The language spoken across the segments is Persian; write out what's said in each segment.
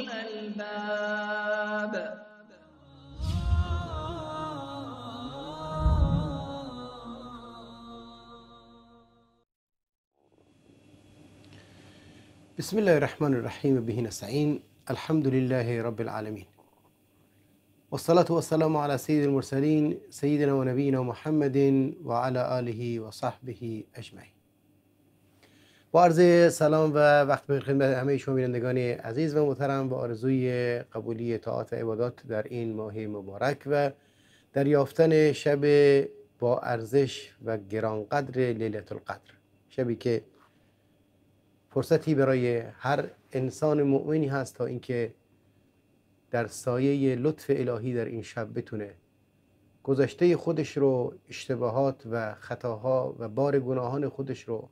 الألباب بسم الله الرحمن الرحيم به نستعين الحمد لله رب العالمين والصلاة والسلام على سيد المرسلين سيدنا ونبينا محمد وعلى آله وصحبه أجمعين با سلام و وقت بخیر خدمت همه شما بینندگان عزیز و محترم و آرزوی قبولی اطاعت و عبادات در این ماه مبارک و در یافتن شب با ارزش و گرانقدر لیلت القدر شبی که فرصتی برای هر انسان مؤمنی هست تا اینکه در سایه لطف الهی در این شب بتونه گذشته خودش رو اشتباهات و خطاها و بار گناهان خودش رو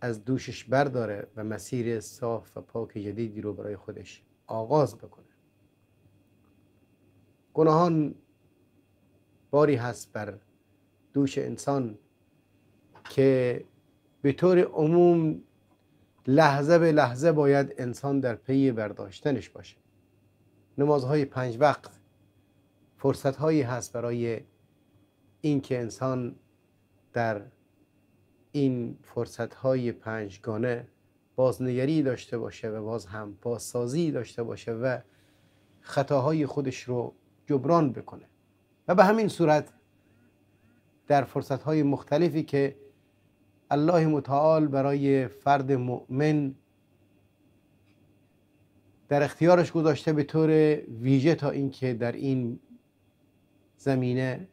از دوشش برداره و مسیر صاف و پاک جدیدی رو برای خودش آغاز بکنه گناهان باری هست بر دوش انسان که به طور عموم لحظه به لحظه باید انسان در پی برداشتنش باشه نمازهای پنج وقت فرصت هایی هست برای اینکه انسان در این فرصت های پنجگانه بازنگری داشته باشه و باز هم بازسازی داشته باشه و خطاهای خودش رو جبران بکنه و به همین صورت در فرصت های مختلفی که الله متعال برای فرد مؤمن در اختیارش گذاشته به طور ویژه تا اینکه در این زمینه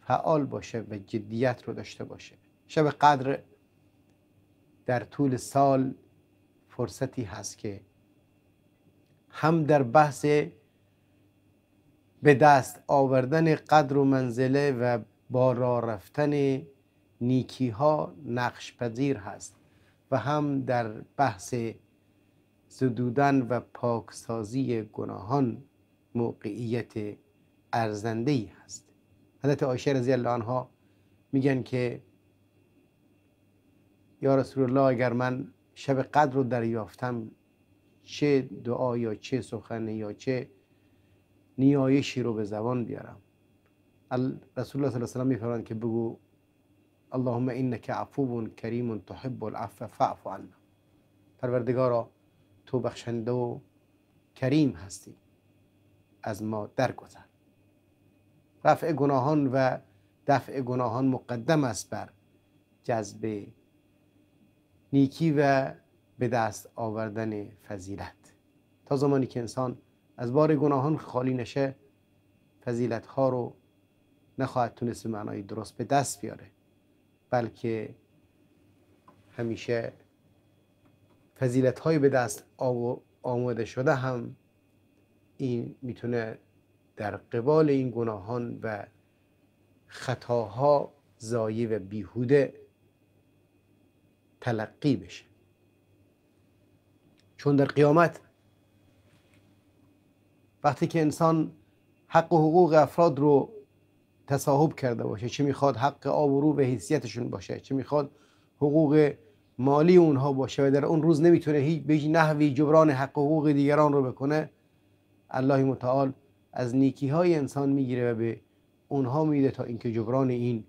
فعال باشه و جدیت رو داشته باشه شب قدر در طول سال فرصتی هست که هم در بحث به دست آوردن قدر و منزله و بارا رفتن نیکی ها نقش پذیر هست و هم در بحث زدودن و پاکسازی گناهان موقعیت ارزنده ای هست حضرت عایشه رضی الله عنها میگن که یا رسول الله اگر من شب قدر رو دریافتم چه دعا یا چه سخن یا چه نیایشی رو به زبان بیارم رسول الله صلی الله علیه و که بگو اللهم انک عفو کریم تحب العفو فاعف عنا پروردگارا تو بخشنده و کریم هستی از ما درگذر رفع گناهان و دفع گناهان مقدم است بر جذب نیکی و به دست آوردن فضیلت تا زمانی که انسان از بار گناهان خالی نشه فضیلت ها رو نخواهد تونست معنای درست به دست بیاره بلکه همیشه فضیلت های به دست آماده شده هم این میتونه در قبال این گناهان و خطاها زایی و بیهوده تلقی بشه چون در قیامت وقتی که انسان حق و حقوق افراد رو تصاحب کرده باشه چه میخواد حق آب و رو به حیثیتشون باشه چه میخواد حقوق مالی اونها باشه و در اون روز نمیتونه هیچ به نحوی جبران حق و حقوق دیگران رو بکنه الله متعال از نیکی های انسان میگیره و به اونها میده تا اینکه جبران این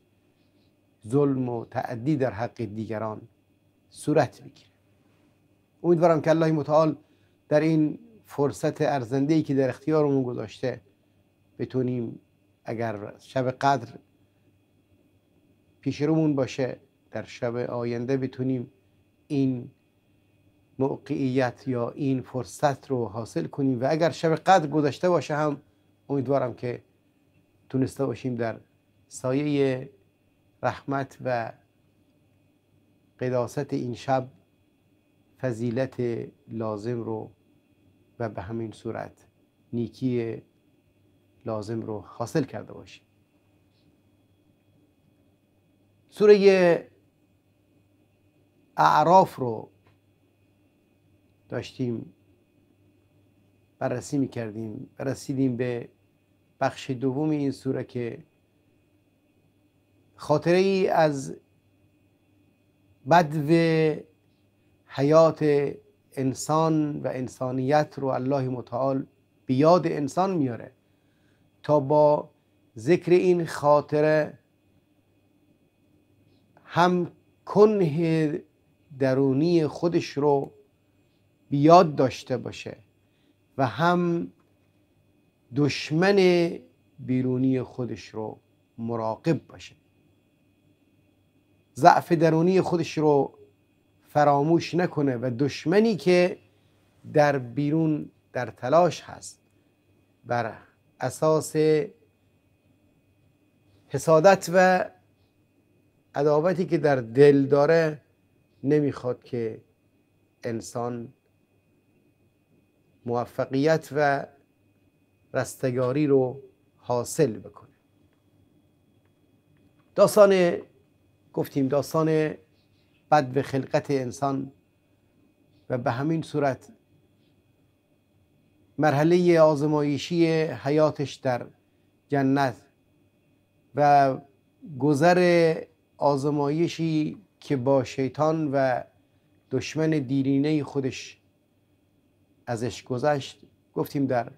ظلم و تعدی در حق دیگران صورت بگیره امیدوارم که الله متعال در این فرصت ارزنده ای که در اختیارمون گذاشته بتونیم اگر شب قدر پیش رومون باشه در شب آینده بتونیم این موقعیت یا این فرصت رو حاصل کنیم و اگر شب قدر گذاشته باشه هم امیدوارم که تونسته باشیم در سایه رحمت و قداست این شب فضیلت لازم رو و به همین صورت نیکی لازم رو حاصل کرده باشیم سوره اعراف رو داشتیم بررسی می کردیم رسیدیم به بخش دوم این سوره که خاطره ای از بدو حیات انسان و انسانیت رو الله متعال بیاد انسان میاره تا با ذکر این خاطره هم کنه درونی خودش رو بیاد داشته باشه و هم دشمن بیرونی خودش رو مراقب باشه ضعف درونی خودش رو فراموش نکنه و دشمنی که در بیرون در تلاش هست بر اساس حسادت و عداوتی که در دل داره نمیخواد که انسان موفقیت و رستگاری رو حاصل بکنه داستان گفتیم داستان بد به خلقت انسان و به همین صورت مرحله آزمایشی حیاتش در جنت و گذر آزمایشی که با شیطان و دشمن دیرینه خودش ازش گذشت گفتیم در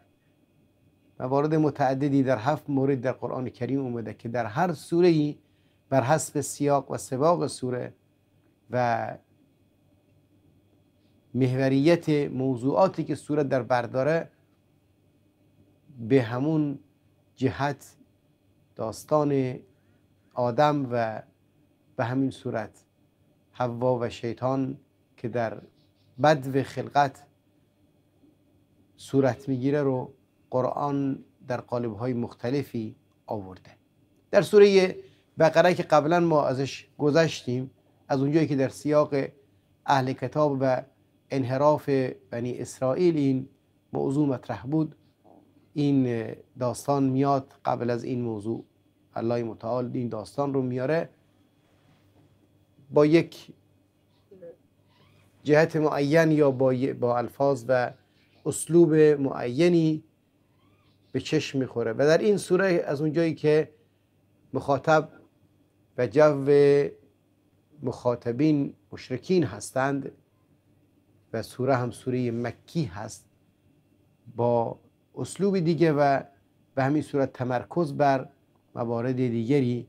موارد متعددی در هفت مورد در قرآن کریم اومده که در هر سوره ای بر حسب سیاق و سباق سوره و محوریت موضوعاتی که سوره در برداره به همون جهت داستان آدم و به همین صورت حوا و شیطان که در بدو خلقت صورت میگیره رو قرآن در های مختلفی آورده در سوره بقره که قبلا ما ازش گذشتیم از اونجایی که در سیاق اهل کتاب و انحراف بنی اسرائیل این موضوع مطرح بود این داستان میاد قبل از این موضوع الله متعال این داستان رو میاره با یک جهت معین یا با, با الفاظ و اسلوب معینی به چشم میخوره و در این سوره از اونجایی که مخاطب و جو مخاطبین مشرکین هستند و سوره هم سوره مکی هست با اسلوب دیگه و به همین صورت تمرکز بر موارد دیگری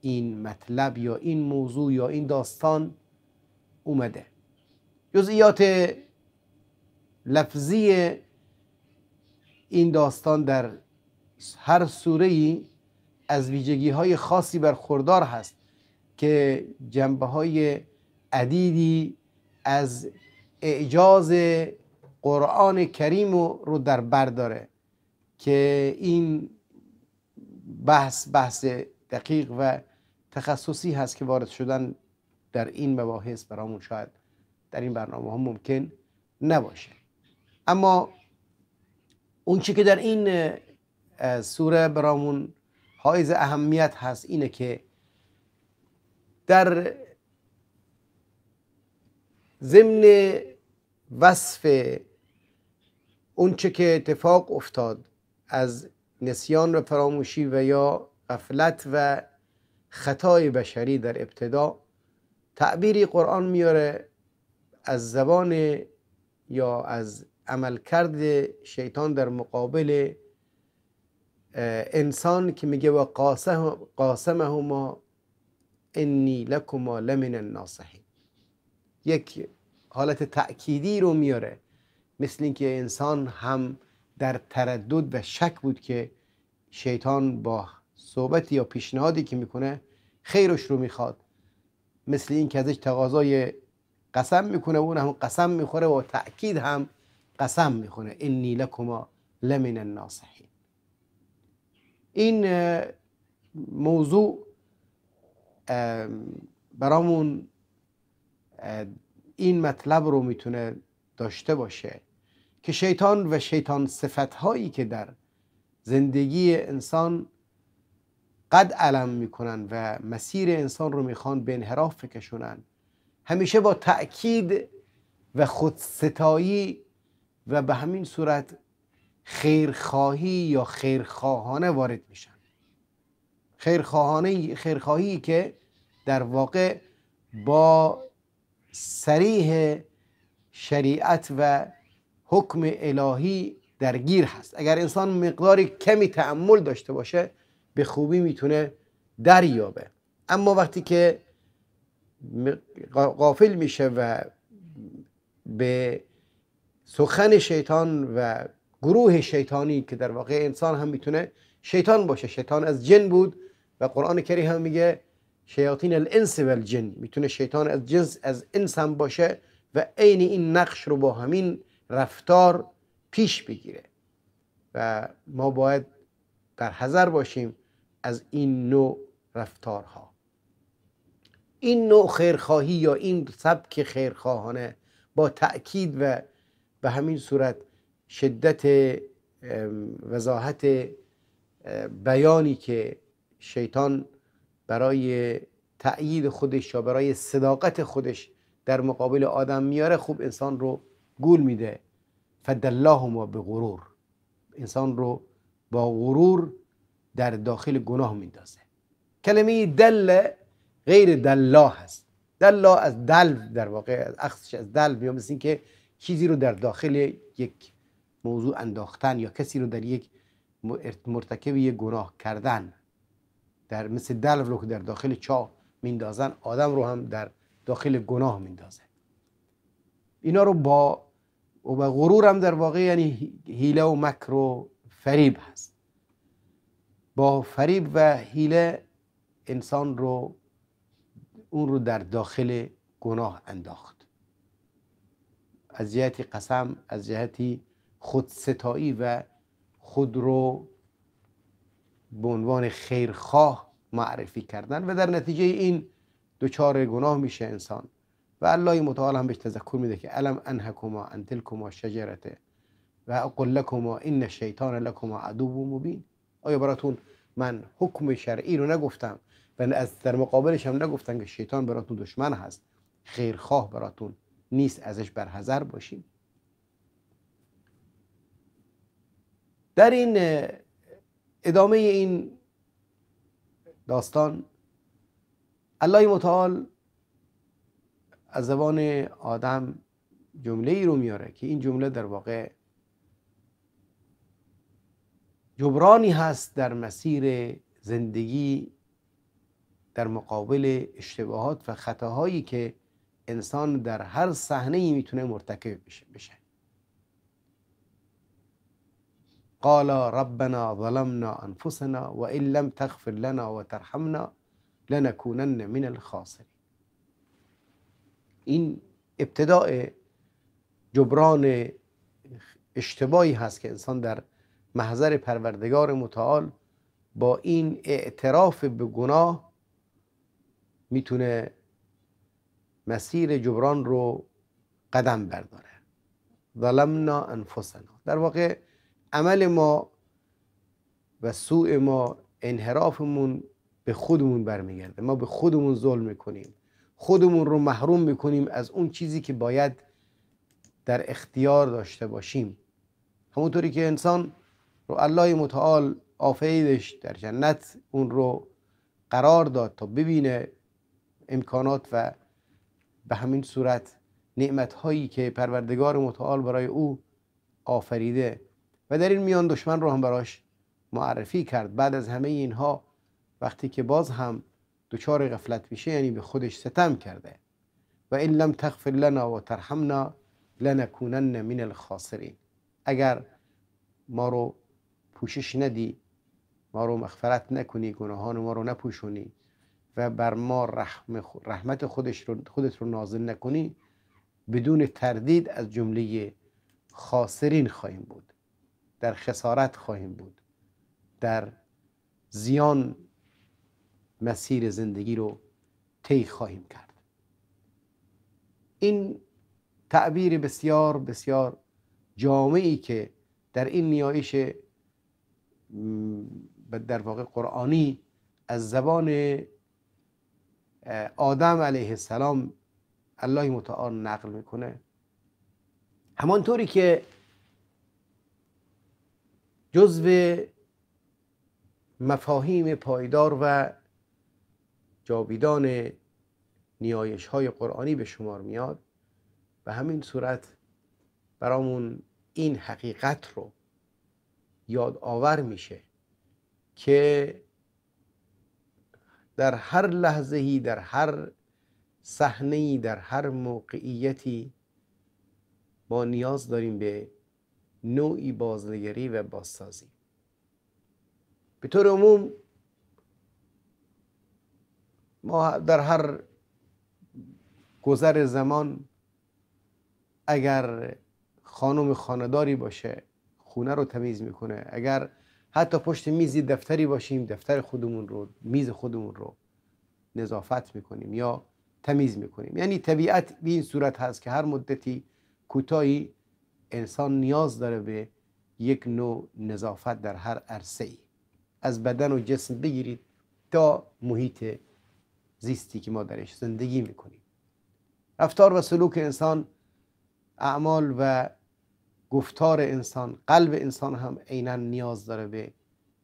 این مطلب یا این موضوع یا این داستان اومده جزئیات لفظی این داستان در هر سوره ای از ویژگی های خاصی برخوردار هست که جنبه های عدیدی از اعجاز قرآن کریم رو در بر داره که این بحث بحث دقیق و تخصصی هست که وارد شدن در این مباحث برامون شاید در این برنامه ها ممکن نباشه اما اون که در این سوره برامون حائز اهمیت هست اینه که در ضمن وصف اونچه که اتفاق افتاد از نسیان و فراموشی و یا غفلت و خطای بشری در ابتدا تعبیری قرآن میاره از زبان یا از عملکرد شیطان در مقابل انسان که میگه و قاسمهما انی لکما لمن الناصحین یک حالت تأکیدی رو میاره مثل اینکه انسان هم در تردد و شک بود که شیطان با صحبت یا پیشنهادی که میکنه خیرش رو میخواد مثل این که ازش تقاضای قسم میکنه و اون هم قسم میخوره و تأکید هم قسم میخونه انی لکما لمن الناصحین این موضوع برامون این مطلب رو میتونه داشته باشه که شیطان و شیطان صفتهایی که در زندگی انسان قد علم میکنن و مسیر انسان رو میخوان به انحراف بکشونن همیشه با تأکید و خودستایی و به همین صورت خیرخواهی یا خیرخواهانه وارد میشن خیرخواهانه خیرخواهی که در واقع با سریح شریعت و حکم الهی درگیر هست اگر انسان مقداری کمی تعمل داشته باشه به خوبی میتونه دریابه اما وقتی که قافل میشه و به سخن شیطان و گروه شیطانی که در واقع انسان هم میتونه شیطان باشه شیطان از جن بود و قرآن کریم هم میگه شیاطین الانس و الجن میتونه شیطان از جنس از انس هم باشه و عین این نقش رو با همین رفتار پیش بگیره و ما باید در حذر باشیم از این نوع رفتارها این نوع خیرخواهی یا این سبک خیرخواهانه با تأکید و به همین صورت شدت وضاحت بیانی که شیطان برای تأیید خودش یا برای صداقت خودش در مقابل آدم میاره خوب انسان رو گول میده ما به غرور انسان رو با غرور در داخل گناه میندازه کلمه دل غیر دلا هست دلا از دل در واقع از اخصش از دل مثل چیزی رو در داخل یک موضوع انداختن یا کسی رو در یک مرتکب یک گناه کردن در مثل دلو رو که در داخل چاه میندازن آدم رو هم در داخل گناه میندازه اینا رو با و با غرور هم در واقع یعنی هیله و مکر و فریب هست با فریب و هیله انسان رو اون رو در داخل گناه انداخت از جهتی قسم از جهتی خودستایی و خود رو به عنوان خیرخواه معرفی کردن و در نتیجه این دوچار گناه میشه انسان و الله متعال هم بهش تذکر میده که علم انهکما ان تلکما شجرته و اقول لکما ان شیطان لکما عدو مبین آیا براتون من حکم شرعی رو نگفتم و از در مقابلش هم نگفتم که شیطان براتون دشمن هست خیرخواه براتون نیست ازش برحذر باشیم در این ادامه این داستان الله متعال از زبان آدم جمله ای رو میاره که این جمله در واقع جبرانی هست در مسیر زندگی در مقابل اشتباهات و خطاهایی که انسان در هر صحنه ای میتونه مرتکب بشه بشه قال ربنا ظلمنا انفسنا وإن لم تغفر لنا وترحمنا لنكونن من الخاسرين این ابتداء جبران اشتباهی هست که انسان در محضر پروردگار متعال با این اعتراف به گناه میتونه مسیر جبران رو قدم برداره ظلمنا انفسنا در واقع عمل ما و سوء ما انحرافمون به خودمون برمیگرده ما به خودمون ظلم میکنیم خودمون رو محروم میکنیم از اون چیزی که باید در اختیار داشته باشیم همونطوری که انسان رو الله متعال آفریدش در جنت اون رو قرار داد تا ببینه امکانات و به همین صورت نعمت هایی که پروردگار متعال برای او آفریده و در این میان دشمن رو هم براش معرفی کرد بعد از همه اینها وقتی که باز هم دچار غفلت میشه یعنی به خودش ستم کرده و این لم تغفر لنا و ترحمنا لنکونن من الخاسرین اگر ما رو پوشش ندی ما رو مغفرت نکنی گناهان ما رو نپوشونی و بر ما رحمت خودش رو خودت رو نازل نکنی بدون تردید از جمله خاسرین خواهیم بود در خسارت خواهیم بود در زیان مسیر زندگی رو طی خواهیم کرد این تعبیر بسیار بسیار جامعی که در این نیایش در واقع قرآنی از زبان آدم علیه السلام الله متعال نقل میکنه همانطوری که جزو مفاهیم پایدار و جاویدان نیایش های قرآنی به شمار میاد و همین صورت برامون این حقیقت رو یادآور میشه که در هر لحظهی در هر صحنه‌ای در هر موقعیتی ما نیاز داریم به نوعی بازنگری و بازسازی به طور عموم ما در هر گذر زمان اگر خانم خانداری باشه خونه رو تمیز میکنه اگر حتی پشت میزی دفتری باشیم دفتر خودمون رو میز خودمون رو نظافت میکنیم یا تمیز میکنیم یعنی طبیعت به این صورت هست که هر مدتی کوتاهی انسان نیاز داره به یک نوع نظافت در هر عرصه ای از بدن و جسم بگیرید تا محیط زیستی که ما درش زندگی میکنیم رفتار و سلوک انسان اعمال و گفتار انسان قلب انسان هم عینا نیاز داره به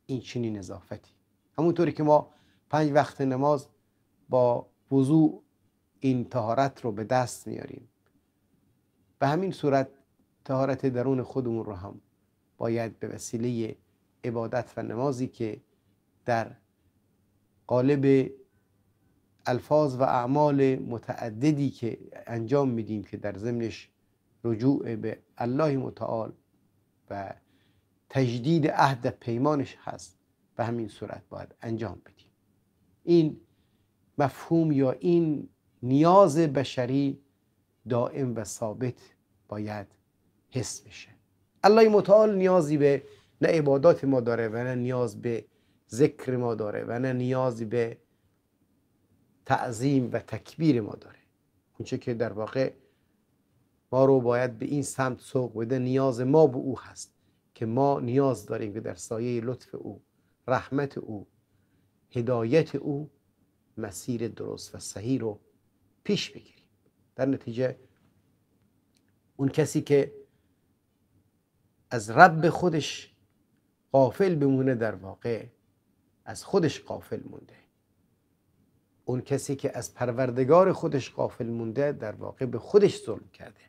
این چنین نظافتی همونطوری که ما پنج وقت نماز با وضوع این تهارت رو به دست میاریم به همین صورت تهارت درون خودمون رو هم باید به وسیله عبادت و نمازی که در قالب الفاظ و اعمال متعددی که انجام میدیم که در ضمنش رجوع به الله متعال و تجدید عهد پیمانش هست به همین صورت باید انجام بدیم این مفهوم یا این نیاز بشری دائم و ثابت باید حس بشه الله متعال نیازی به نه عبادات ما داره و نه نیاز به ذکر ما داره و نه نیازی به تعظیم و تکبیر ما داره اونچه که در واقع ما رو باید به این سمت سوق بده نیاز ما به او هست که ما نیاز داریم که در سایه لطف او رحمت او هدایت او مسیر درست و صحیح رو پیش بگیریم در نتیجه اون کسی که از رب خودش قافل بمونه در واقع از خودش قافل مونده اون کسی که از پروردگار خودش قافل مونده در واقع به خودش ظلم کرده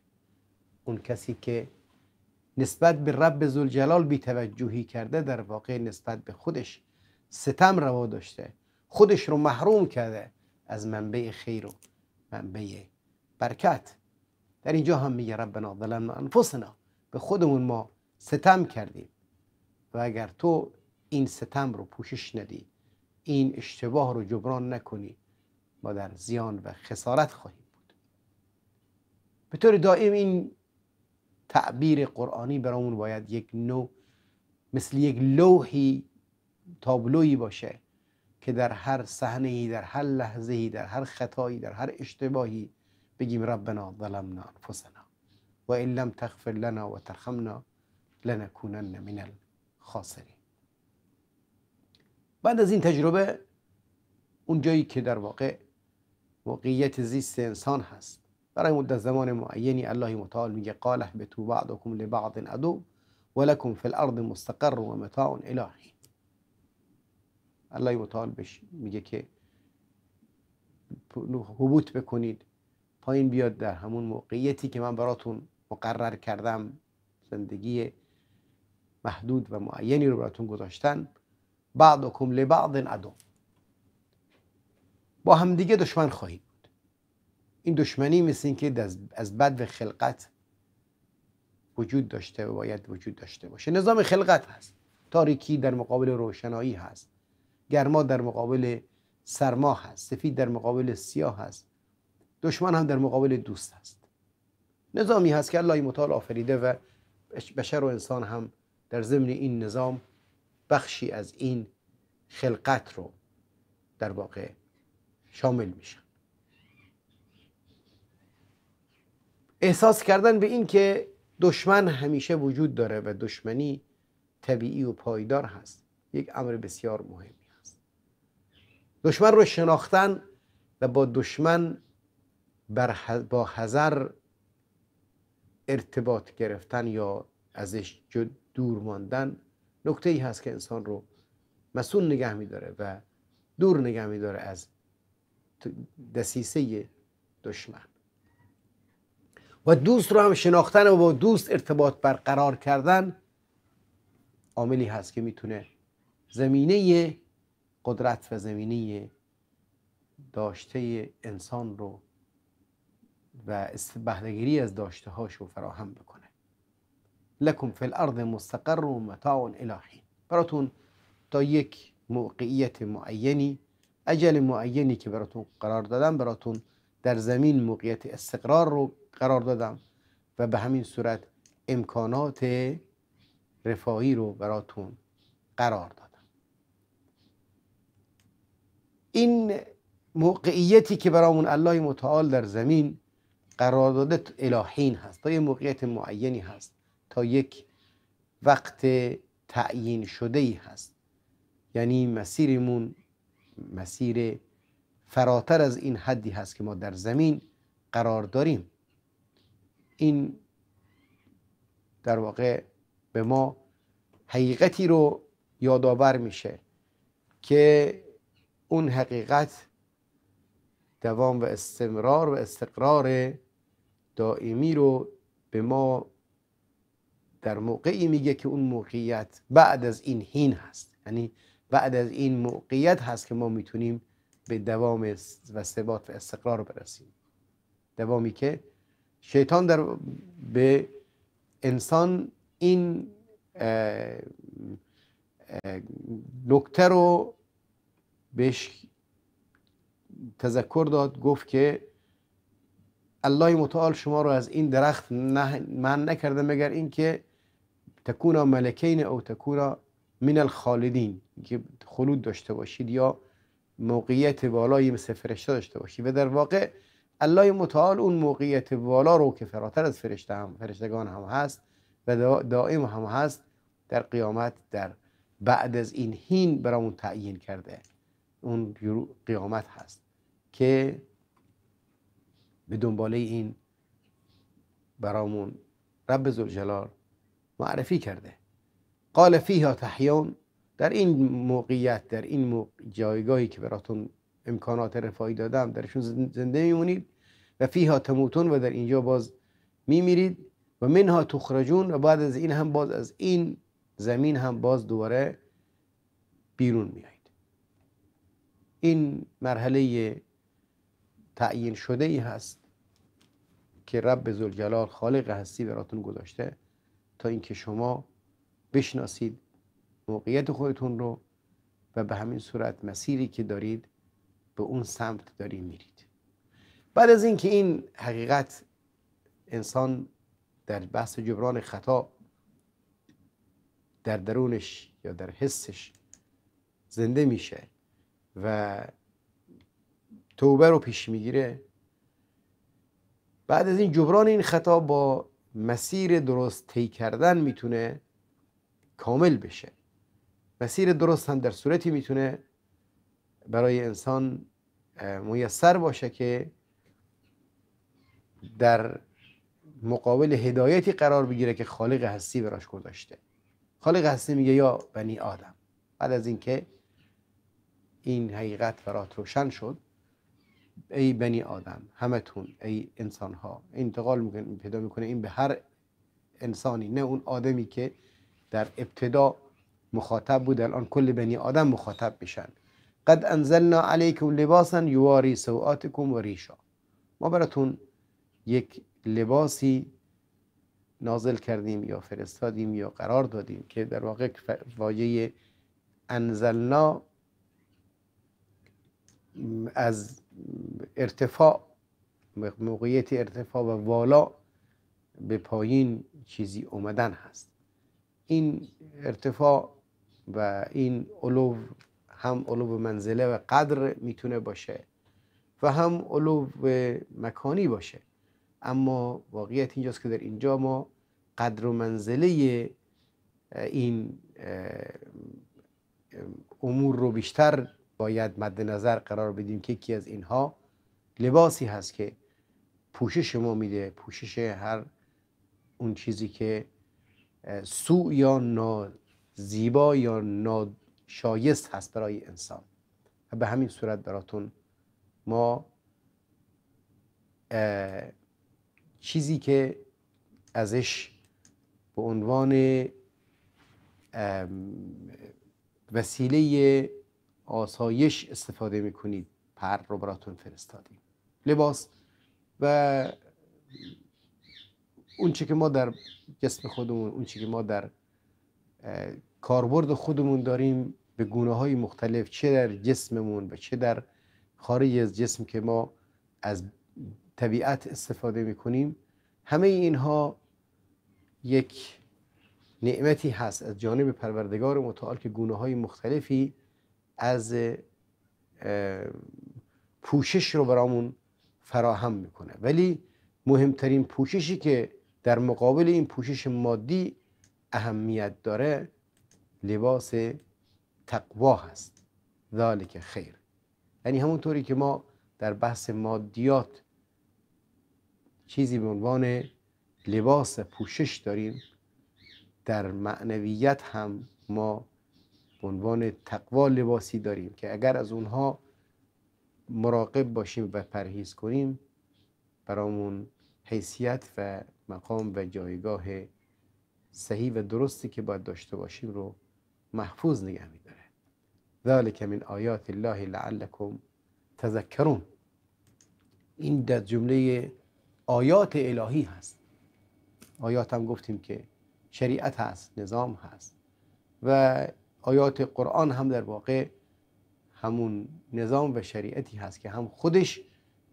اون کسی که نسبت به رب زلجلال بیتوجهی کرده در واقع نسبت به خودش ستم روا داشته خودش رو محروم کرده از منبع خیر و منبع برکت در اینجا هم میگه ربنا ظلمنا انفسنا به خودمون ما ستم کردیم و اگر تو این ستم رو پوشش ندی این اشتباه رو جبران نکنی ما در زیان و خسارت خواهیم بود به طور دائم این تعبیر قرآنی برامون باید یک نوع مثل یک لوحی تابلویی باشه که در هر صحنه در هر لحظه ای در هر خطایی در هر اشتباهی بگیم ربنا ظلمنا انفسنا و ان لم تغفر لنا و لنکونن من الخاسرین بعد از این تجربه اون جایی که در واقع واقعیت زیست انسان هست برای مدت زمان معینی الله متعال میگه قال تو بعضكم لبعض ادو ولكم في الارض مستقر و الهی الله متعال میگه که حبوت بکنید پایین بیاد در همون موقعیتی که من براتون مقرر کردم زندگی محدود و معینی رو براتون گذاشتن کم لبعض عدو با همدیگه دشمن خواهید بود این دشمنی مثل اینکه از بد و خلقت وجود داشته و باید وجود داشته باشه نظام خلقت هست تاریکی در مقابل روشنایی هست گرما در مقابل سرما هست سفید در مقابل سیاه هست دشمن هم در مقابل دوست هست نظامی هست که الله متعال آفریده و بشر و انسان هم در ضمن این نظام بخشی از این خلقت رو در واقع شامل میشن احساس کردن به این که دشمن همیشه وجود داره و دشمنی طبیعی و پایدار هست یک امر بسیار مهمی هست دشمن رو شناختن و با دشمن با حذر ارتباط گرفتن یا ازش جد دور ماندن نکته ای هست که انسان رو مسئول نگه میداره و دور نگه میداره از دسیسه دشمن و دوست رو هم شناختن و با دوست ارتباط برقرار کردن عاملی هست که میتونه زمینه قدرت و زمینه داشته انسان رو و بهرهگیری از داشته هاش رو فراهم بکنه لکم فی الارض مستقر و متاع الهین براتون تا یک موقعیت معینی اجل معینی که براتون قرار دادم براتون در زمین موقعیت استقرار رو قرار دادم و به همین صورت امکانات رفاهی رو براتون قرار دادم این موقعیتی که برامون الله متعال در زمین قرار داده الهین هست تا یه موقعیت معینی هست تا یک وقت تعیین شده ای هست یعنی مسیرمون مسیر فراتر از این حدی هست که ما در زمین قرار داریم این در واقع به ما حقیقتی رو یادآور میشه که اون حقیقت دوام و استمرار و استقرار دائمی رو به ما در موقعی میگه که اون موقعیت بعد از این هین هست یعنی بعد از این موقعیت هست که ما میتونیم به دوام و ثبات و استقرار برسیم دوامی که شیطان در به انسان این نکته رو بهش تذکر داد گفت که الله متعال شما رو از این درخت منع من نکرده مگر اینکه تکونا ملکین او تکونا من الخالدین که خلود داشته باشید یا موقعیت والایی مثل فرشته داشته باشید و در واقع الله متعال اون موقعیت والا رو که فراتر از فرشته هم فرشتگان هم هست و دائم هم هست در قیامت در بعد از این هین برامون تعیین کرده اون قیامت هست که به دنباله این برامون رب زلجلال معرفی کرده قال فیها تحیون در این موقعیت در این جایگاهی که براتون امکانات رفاهی دادم درشون زنده میمونید و فیها تموتون و در اینجا باز میمیرید و منها تخرجون و بعد از این هم باز از این زمین هم باز دوباره بیرون میایید این مرحله تعیین شده ای هست که رب زلجلال خالق هستی براتون گذاشته تا اینکه شما بشناسید موقعیت خودتون رو و به همین صورت مسیری که دارید به اون سمت دارید میرید بعد از اینکه این حقیقت انسان در بحث جبران خطا در درونش یا در حسش زنده میشه و توبه رو پیش میگیره بعد از این جبران این خطا با مسیر درست طی کردن میتونه کامل بشه مسیر درست هم در صورتی میتونه برای انسان میسر باشه که در مقابل هدایتی قرار بگیره که خالق هستی براش گذاشته خالق هستی میگه یا بنی آدم بعد از اینکه این حقیقت برات روشن شد ای بنی آدم همتون ای انسان ها انتقال میکنه پیدا میکنه این به هر انسانی نه اون آدمی که در ابتدا مخاطب بود الان کل بنی آدم مخاطب میشن قد انزلنا علیکم لباسا یواری سوئاتکم و ریشا ما براتون یک لباسی نازل کردیم یا فرستادیم یا قرار دادیم که در واقع واژه انزلنا از ارتفاع موقعیت ارتفاع و والا به پایین چیزی اومدن هست این ارتفاع و این علو هم علو منزله و قدر میتونه باشه و هم علو مکانی باشه اما واقعیت اینجاست که در اینجا ما قدر و منزله این امور رو بیشتر باید مد نظر قرار بدیم که یکی از اینها لباسی هست که پوشش ما میده پوشش هر اون چیزی که سوء یا زیبا یا ناشایست هست برای انسان و به همین صورت براتون ما چیزی که ازش به عنوان وسیله آسایش استفاده میکنید پر رو براتون فرستادیم لباس و اون که ما در جسم خودمون اون که ما در کاربرد خودمون داریم به گونه های مختلف چه در جسممون و چه در خارج از جسم که ما از طبیعت استفاده میکنیم همه اینها یک نعمتی هست از جانب پروردگار متعال که گونه های مختلفی از پوشش رو برامون فراهم میکنه ولی مهمترین پوششی که در مقابل این پوشش مادی اهمیت داره لباس تقوا هست ذالک خیر یعنی همونطوری که ما در بحث مادیات چیزی به عنوان لباس پوشش داریم در معنویت هم ما عنوان تقوا لباسی داریم که اگر از اونها مراقب باشیم و پرهیز کنیم برامون حیثیت و مقام و جایگاه صحیح و درستی که باید داشته باشیم رو محفوظ نگه میداره ذالک من آیات الله لعلکم تذکرون این در جمله آیات الهی هست آیات هم گفتیم که شریعت هست نظام هست و آیات قرآن هم در واقع همون نظام و شریعتی هست که هم خودش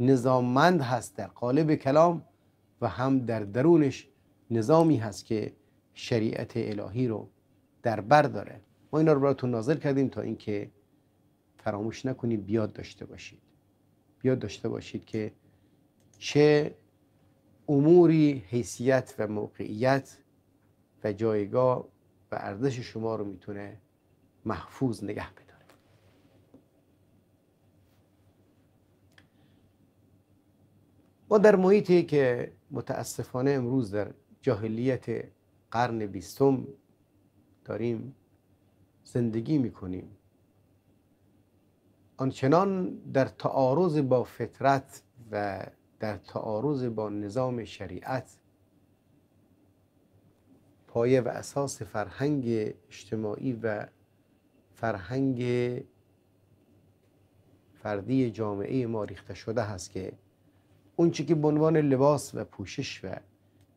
نظاممند هست در قالب کلام و هم در درونش نظامی هست که شریعت الهی رو در بر داره ما اینا رو براتون نازل کردیم تا اینکه فراموش نکنید بیاد داشته باشید بیاد داشته باشید که چه اموری حیثیت و موقعیت و جایگاه و ارزش شما رو میتونه محفوظ نگه بداره ما در محیطی که متاسفانه امروز در جاهلیت قرن بیستم داریم زندگی میکنیم آنچنان در تعارض با فطرت و در تعارض با نظام شریعت پایه و اساس فرهنگ اجتماعی و فرهنگ فردی جامعه ما ریخته شده هست که اون که به عنوان لباس و پوشش و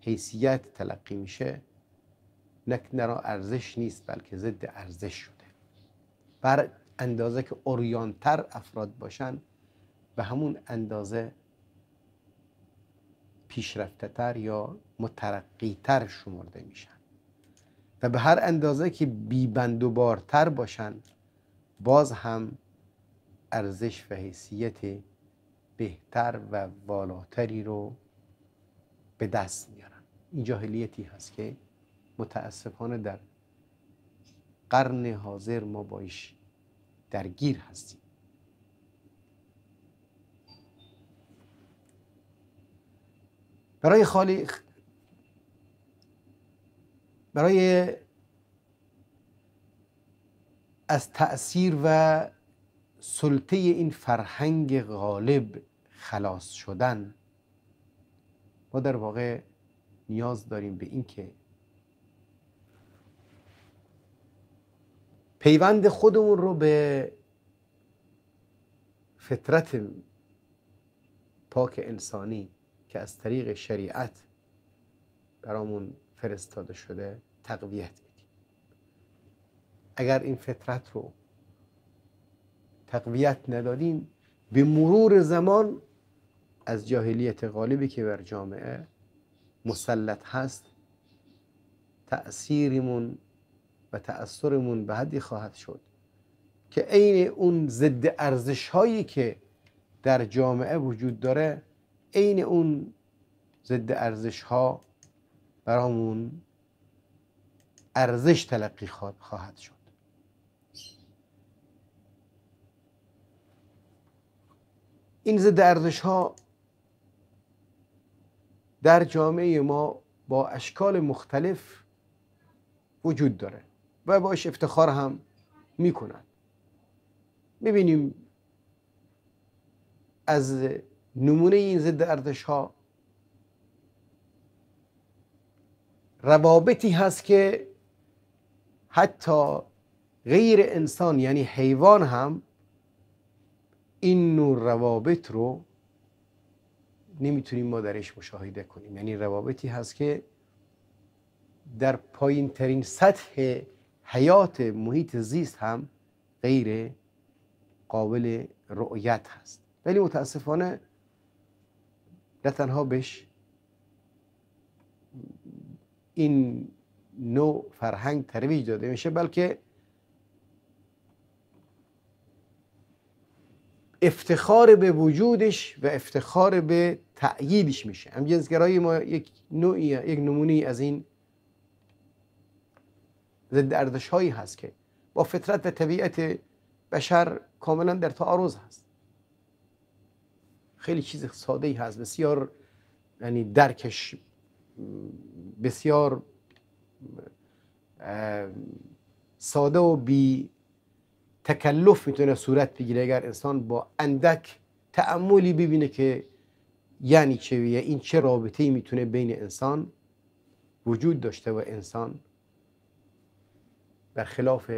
حیثیت تلقی میشه نک را ارزش نیست بلکه ضد ارزش شده بر اندازه که اوریانتر افراد باشن به همون اندازه پیشرفته تر یا مترقی تر شمرده میشن و به هر اندازه که بیبند و بارتر باشن باز هم ارزش و حیثیت بهتر و والاتری رو به دست میارن این جاهلیتی هست که متاسفانه در قرن حاضر ما ایش درگیر هستیم برای خالی برای از تأثیر و سلطه این فرهنگ غالب خلاص شدن ما در واقع نیاز داریم به اینکه پیوند خودمون رو به فطرت پاک انسانی که از طریق شریعت برامون فرستاده شده تقویت اگر این فطرت رو تقویت ندادیم به مرور زمان از جاهلیت غالبی که بر جامعه مسلط هست تأثیرمون و تأثیرمون به حدی خواهد شد که عین اون ضد ارزش هایی که در جامعه وجود داره عین اون ضد ارزش ها برامون ارزش تلقی خواهد شد این ضد ارزش ها در جامعه ما با اشکال مختلف وجود داره و باش افتخار هم میکنن میبینیم از نمونه این ضد ارزش ها روابطی هست که حتی غیر انسان یعنی حیوان هم این نوع روابط رو نمیتونیم ما درش مشاهده کنیم یعنی روابطی هست که در پایین ترین سطح حیات محیط زیست هم غیر قابل رؤیت هست ولی متاسفانه نه تنها بهش این نوع فرهنگ ترویج داده میشه بلکه افتخار به وجودش و افتخار به تأییدش میشه همجنسگرایی ما یک نوعی یک نمونی از این ضد هایی هست که با فطرت و طبیعت بشر کاملا در تعارض هست خیلی چیز ساده ای هست بسیار یعنی درکش بسیار ساده و بی تکلف میتونه صورت بگیره اگر انسان با اندک تأملی ببینه که یعنی چه این چه رابطه میتونه بین انسان وجود داشته و انسان برخلاف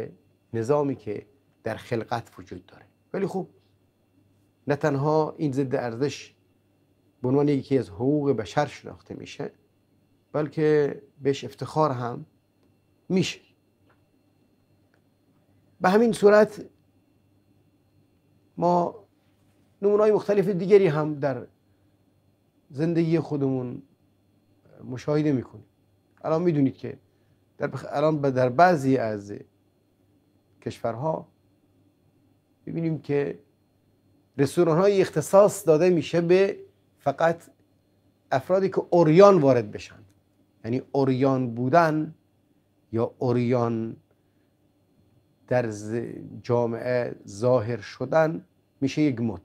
نظامی که در خلقت وجود داره ولی خوب نه تنها این ضد ارزش به عنوان یکی از حقوق بشر شناخته میشه بلکه بهش افتخار هم میشه به همین صورت ما نمونای مختلف دیگری هم در زندگی خودمون مشاهده میکنیم الان میدونید که در الان در بعضی از کشورها ببینیم که رستوران های اختصاص داده میشه به فقط افرادی که اوریان وارد بشن یعنی اوریان بودن یا اوریان در جامعه ظاهر شدن میشه یک مد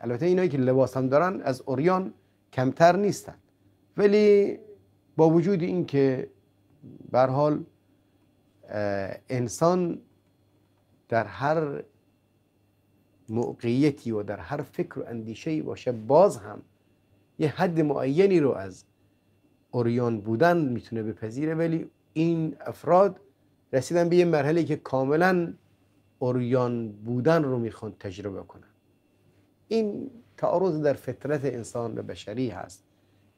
البته اینایی که لباس هم دارن از اوریان کمتر نیستن ولی با وجود اینکه به حال انسان در هر موقعیتی و در هر فکر و اندیشه باشه باز هم یه حد معینی رو از اوریان بودن میتونه بپذیره ولی این افراد رسیدن به یه مرحله که کاملا اوریان بودن رو میخوان تجربه کنن این تعارض در فطرت انسان بشری هست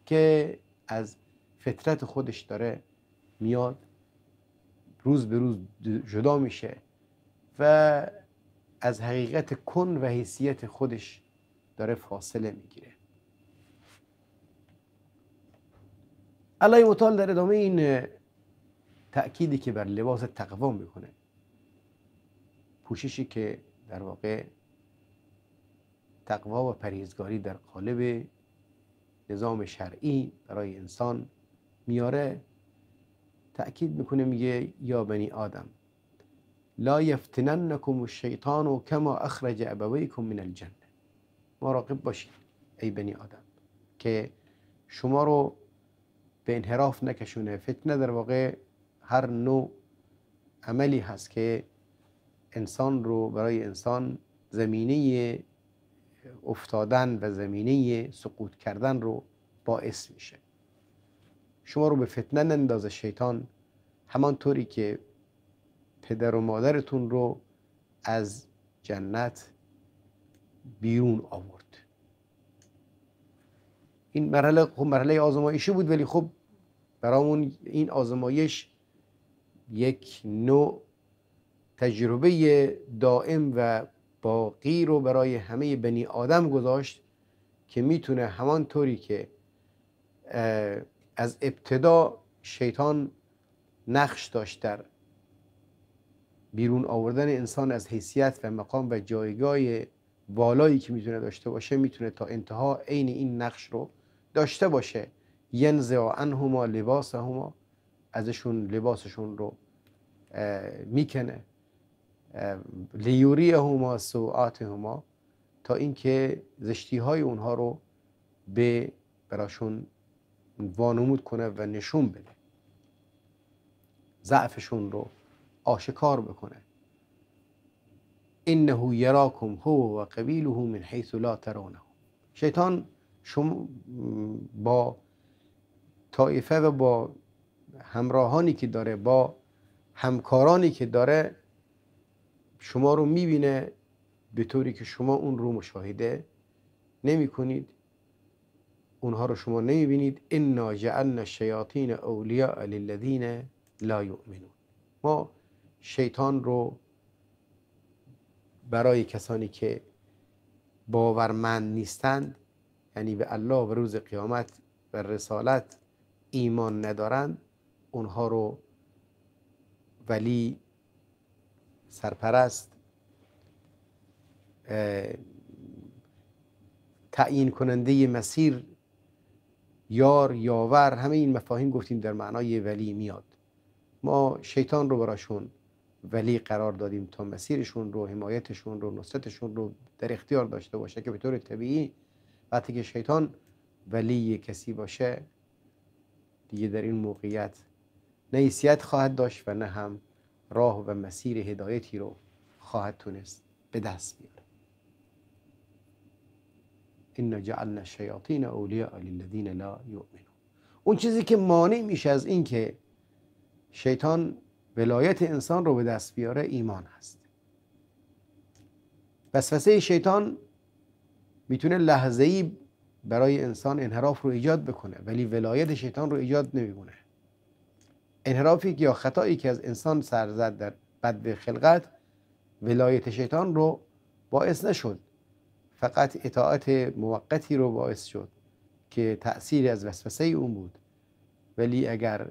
که از فطرت خودش داره میاد روز به روز جدا میشه و از حقیقت کن و حیثیت خودش داره فاصله میگیره الله متعال در ادامه این تأکیدی که بر لباس تقوا میکنه پوششی که در واقع تقوا و پریزگاری در قالب نظام شرعی برای انسان میاره تأکید میکنه میگه یا بنی آدم لا یفتننکم الشیطان و کما اخرج ابویکم من الجنه مراقب باشید ای بنی آدم که شما رو به انحراف نکشونه فتنه در واقع هر نوع عملی هست که انسان رو برای انسان زمینه افتادن و زمینه سقوط کردن رو باعث میشه شما رو به فتنه نندازه شیطان همانطوری که پدر و مادرتون رو از جنت بیرون آورد این مرحله خب مرحله آزمایشی بود ولی خب برامون این آزمایش یک نوع تجربه دائم و باقی رو برای همه بنی آدم گذاشت که میتونه همان طوری که از ابتدا شیطان نقش داشت در بیرون آوردن انسان از حیثیت و مقام و جایگاه بالایی که میتونه داشته باشه میتونه تا انتها عین این نقش رو داشته باشه ینزع عنهما لباسهما ازشون لباسشون رو میکنه لیوریهما هما تا اینکه زشتی های اونها رو به براشون وانمود کنه و نشون بده ضعفشون رو آشکار بکنه انه یراکم هو و قبیله من حیث لا ترونه شیطان شما با تایفه و با همراهانی که داره با همکارانی که داره شما رو میبینه به طوری که شما اون رو مشاهده نمی کنید اونها رو شما نمی بینید انا جعلنا الشیاطین اولیاء للذین لا یؤمنون ما شیطان رو برای کسانی که باورمند نیستند یعنی به الله و روز قیامت و رسالت ایمان ندارند اونها رو ولی سرپرست تعیین کننده مسیر یار یاور همه این مفاهیم گفتیم در معنای ولی میاد ما شیطان رو براشون ولی قرار دادیم تا مسیرشون رو حمایتشون رو نصرتشون رو در اختیار داشته باشه که به طور طبیعی وقتی که شیطان ولی کسی باشه دیگه در این موقعیت نه خواهد داشت و نه هم راه و مسیر هدایتی رو خواهد تونست به دست بیاره ان جعلنا الشیاطین اولیاء للذین لا یؤمنون اون چیزی که مانع میشه از این که شیطان ولایت انسان رو به دست بیاره ایمان هست وسوسه شیطان میتونه لحظه برای انسان انحراف رو ایجاد بکنه ولی ولایت شیطان رو ایجاد نمیکنه انحرافی یا خطایی که از انسان زد در بد خلقت ولایت شیطان رو باعث نشد فقط اطاعت موقتی رو باعث شد که تأثیر از وسوسه اون بود ولی اگر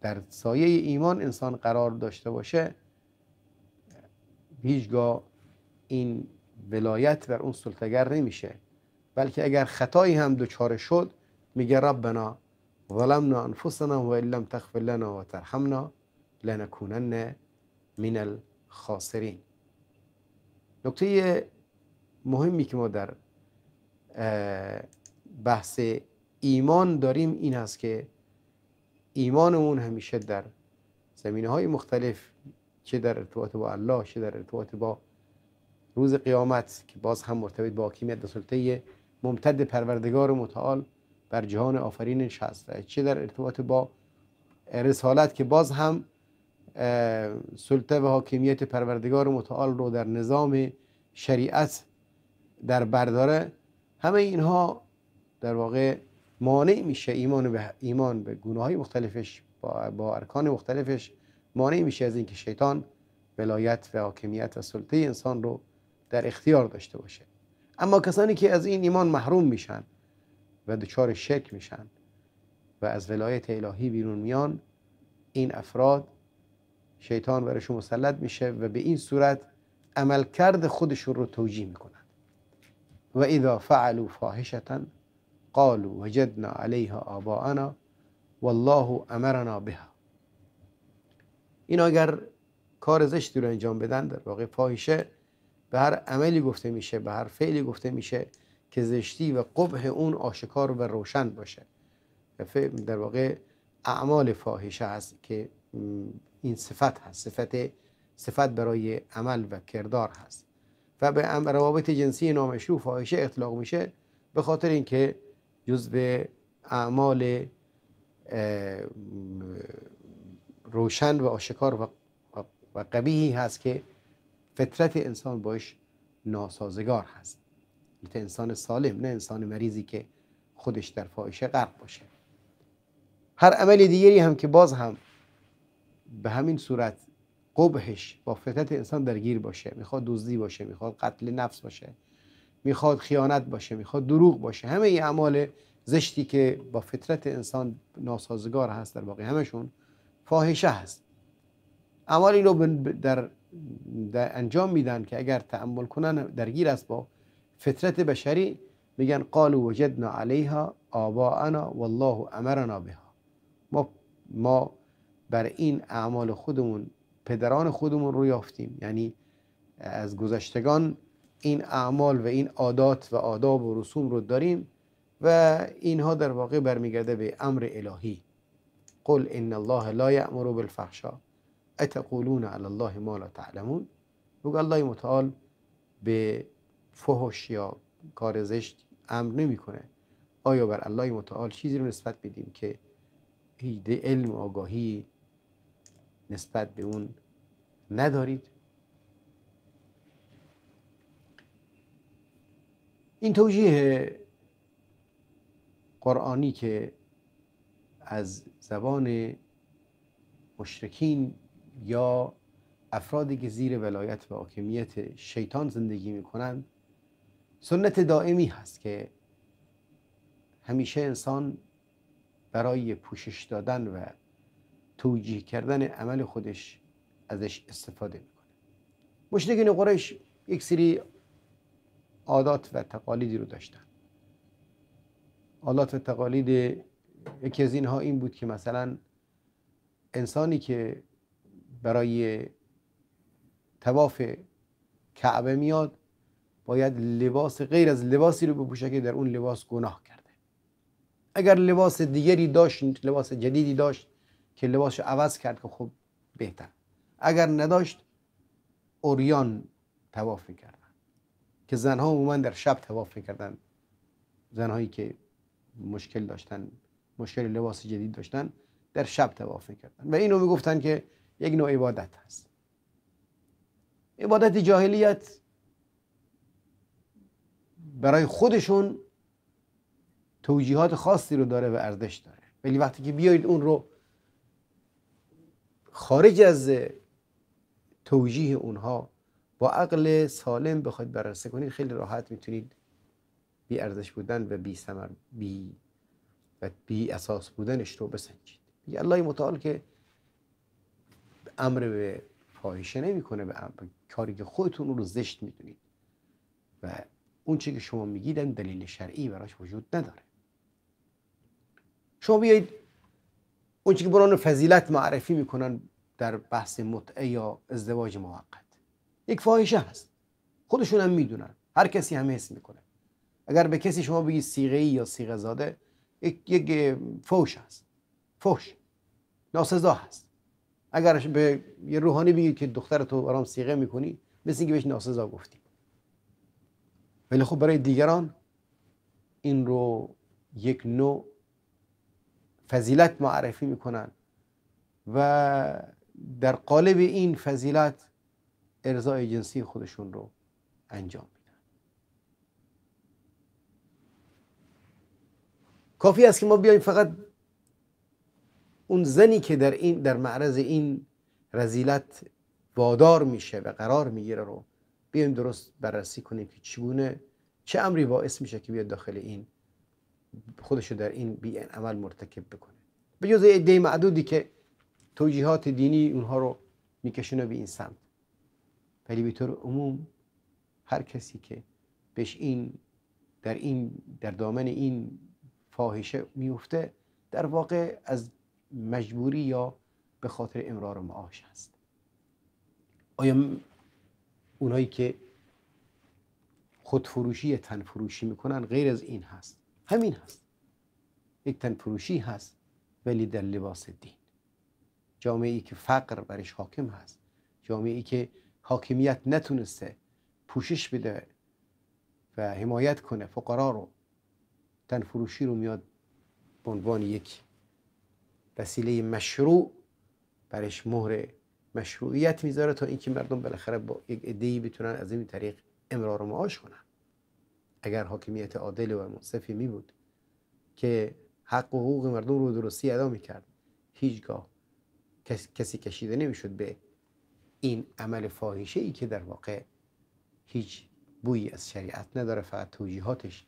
در سایه ایمان انسان قرار داشته باشه هیچگاه این ولایت بر اون سلطگر نمیشه بلکه اگر خطایی هم دچار شد میگه ربنا ظلمنا انفسنا و لم تغفر لنا و ترحمنا لنکونن من الخاسرین نکته مهمی که ما در بحث ایمان داریم این است که ایمانمون همیشه در زمینه های مختلف چه در ارتباط با الله چه در ارتباط با روز قیامت که باز هم مرتبط با حکیمیت و سلطه ممتد پروردگار متعال بر جهان آفرین هست چه در ارتباط با رسالت که باز هم سلطه و حاکمیت پروردگار متعال رو در نظام شریعت در برداره همه اینها در واقع مانع میشه ایمان به ایمان به گناه های مختلفش با, با ارکان مختلفش مانع میشه از اینکه شیطان ولایت و حاکمیت و سلطه انسان رو در اختیار داشته باشه اما کسانی که از این ایمان محروم میشن و دچار شرک میشن و از ولایت الهی بیرون میان این افراد شیطان برشون مسلط میشه و به این صورت کرد خودشون رو توجیه میکنن و اذا فعلوا فاحشتا قالوا وجدنا علیها آباءنا والله امرنا بها این اگر کار زشتی رو انجام بدن در واقع فاحشه به هر عملی گفته میشه به هر فعلی گفته میشه که زشتی و قبح اون آشکار و روشن باشه یعنی در واقع اعمال فاحشه هست که این صفت هست صفت صفت برای عمل و کردار هست و به روابط جنسی نامشروع فاحشه اطلاق میشه به خاطر اینکه جزء اعمال روشن و آشکار و قبیهی هست که فطرت انسان باش ناسازگار هست انسان سالم نه انسان مریضی که خودش در فاحشه غرق باشه هر عمل دیگری هم که باز هم به همین صورت قبهش با فطرت انسان درگیر باشه میخواد دزدی باشه میخواد قتل نفس باشه میخواد خیانت باشه میخواد دروغ باشه همه این اعمال زشتی که با فطرت انسان ناسازگار هست در واقع همشون فاحشه هست اعمالی رو در انجام میدن که اگر تعمل کنن درگیر است با فطرت بشری میگن قالو وجدنا علیها آباءنا والله امرنا بها ما ما بر این اعمال خودمون پدران خودمون رو یافتیم یعنی از گذشتگان این اعمال و این عادات و آداب و رسوم رو داریم و اینها در واقع برمیگرده به امر الهی قل ان الله لا یأمر بالفحشاء اتقولون علی الله ما لا تعلمون بگو الله متعال به فحش یا کار زشت امر نمیکنه آیا بر الله متعال چیزی رو نسبت بدیم که هیده علم و آگاهی نسبت به اون ندارید این توجیه قرآنی که از زبان مشرکین یا افرادی که زیر ولایت و حاکمیت شیطان زندگی میکنند سنت دائمی هست که همیشه انسان برای پوشش دادن و توجیه کردن عمل خودش ازش استفاده میکنه مشرکین قریش یک سری عادات و تقالیدی رو داشتن عادات و تقالید یکی از اینها این بود که مثلا انسانی که برای تواف کعبه میاد باید لباس غیر از لباسی رو بپوشه که در اون لباس گناه کرده اگر لباس دیگری داشت لباس جدیدی داشت که لباسش عوض کرد که خب بهتر اگر نداشت اوریان تواف میکردن که زنها عموما در شب تواف میکردن زنهایی که مشکل داشتن مشکل لباس جدید داشتن در شب تواف میکردن و اینو میگفتن که یک نوع عبادت هست عبادت جاهلیت برای خودشون توجیهات خاصی رو داره و ارزش داره ولی وقتی که بیایید اون رو خارج از توجیه اونها با عقل سالم بخواید بررسی کنید خیلی راحت میتونید بی ارزش بودن و بی سمر بی و بی اساس بودنش رو بسنجید یه الله متعال که امر به فاحشه نمیکنه به کاری که خودتون رو زشت میدونید و اون چی که شما میگید دلیل شرعی براش وجود نداره شما بیایید اون چی که بران فضیلت معرفی میکنن در بحث متعه یا ازدواج موقت یک فاحشه هست خودشون هم میدونن هر کسی هم حس میکنه اگر به کسی شما بگید سیغه یا سیغه زاده یک, یک فوش هست فوش ناسزا هست اگر به یه روحانی بگی که دختر تو برام سیغه میکنی مثل اینکه بهش ناسزا گفتی ولی خب برای دیگران این رو یک نوع فضیلت معرفی میکنن و در قالب این فضیلت ارزای جنسی خودشون رو انجام میدن کافی است که ما بیایم فقط اون زنی که در این در معرض این رزیلت وادار میشه و قرار میگیره رو بیایم درست بررسی کنیم که چگونه چه امری باعث میشه که بیاد داخل این خودشو در این بی عمل مرتکب بکنه به جز عده معدودی که توجیهات دینی اونها رو میکشونه به این سمت ولی به طور عموم هر کسی که بهش این در این در دامن این فاحشه میفته در واقع از مجبوری یا به خاطر امرار معاش است آیا اونایی که خودفروشی تنفروشی میکنن غیر از این هست همین هست یک تنفروشی هست ولی در لباس دین جامعه ای که فقر برش حاکم هست جامعه ای که حاکمیت نتونسته پوشش بده و حمایت کنه فقرا رو تنفروشی رو میاد به عنوان یک وسیله مشروع برش مهر مشروعیت میذاره تا اینکه مردم بالاخره با یک ادهی بتونن از این طریق امرار معاش کنن اگر حاکمیت عادل و منصفی می بود که حق و حقوق مردم رو درستی ادا میکرد هیچگاه کس، کسی کشیده نمیشد به این عمل فاحشه ای که در واقع هیچ بوی از شریعت نداره فقط توجیهاتش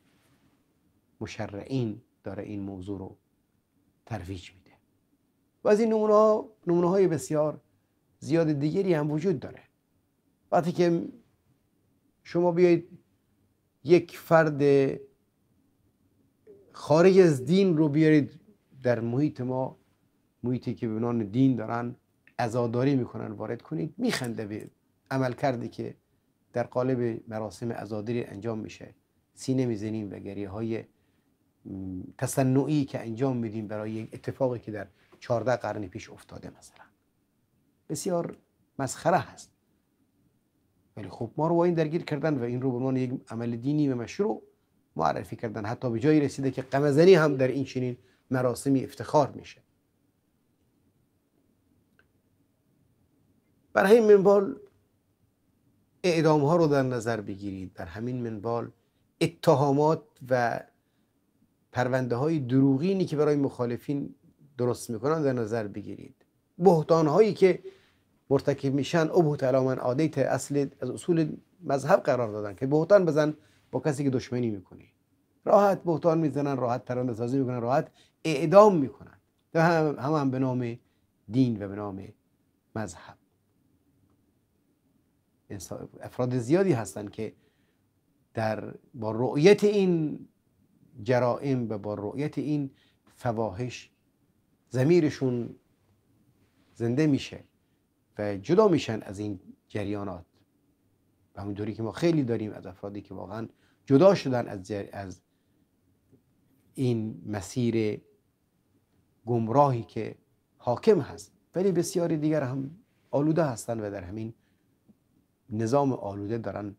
مشرعین داره این موضوع رو ترویج و از این نمونه ها های بسیار زیاد دیگری هم وجود داره وقتی که شما بیایید یک فرد خارج از دین رو بیارید در محیط ما محیطی که به دین دارن ازاداری میکنن وارد کنید میخنده به عمل کرده که در قالب مراسم ازاداری انجام میشه سینه میزنیم و گریه های تصنعی که انجام میدیم برای یک اتفاقی که در چارده قرن پیش افتاده مثلا بسیار مسخره هست ولی خب ما رو با این درگیر کردن و این رو به عنوان یک عمل دینی و مشروع معرفی کردن حتی به جایی رسیده که قمزنی هم در این چنین مراسمی افتخار میشه برای همین منوال اعدام ها رو در نظر بگیرید در همین منبال اتهامات و پرونده های دروغینی که برای مخالفین درست میکنن در نظر بگیرید بهتان هایی که مرتکب میشن ابهت من عادیت اصل از اصول مذهب قرار دادن که بهتان بزن با کسی که دشمنی میکنی راحت بهتان میزنن راحت تران سازی میکنن راحت اعدام میکنن هم هم, هم به نام دین و به نام مذهب یعنی افراد زیادی هستند که در با رؤیت این جرائم و با رؤیت این فواهش زمیرشون زنده میشه و جدا میشن از این جریانات و همونطوری که ما خیلی داریم از افرادی که واقعا جدا شدن از, از این مسیر گمراهی که حاکم هست ولی بسیاری دیگر هم آلوده هستند و در همین نظام آلوده دارن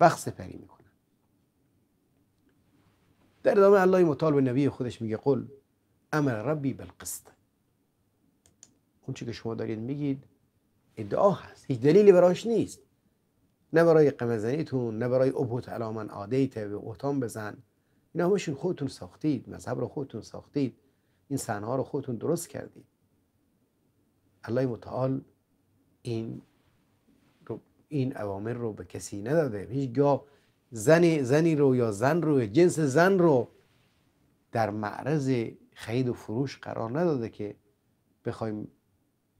وقت سپری میکنن در ادامه الله مطالب نبی خودش میگه قل امر ربی بالقسط اون چی که شما دارید میگید ادعا هست هیچ دلیلی براش نیست نه برای قمزنیتون نه برای ابوت علامن عادیته به اوتام بزن اینا همشون خودتون ساختید مذهب رو خودتون ساختید این سنها رو خودتون درست کردید الله متعال این این اوامر رو به کسی نداده هیچگاه زنی زنی رو یا زن رو جنس زن رو در معرض خرید و فروش قرار نداده که بخوایم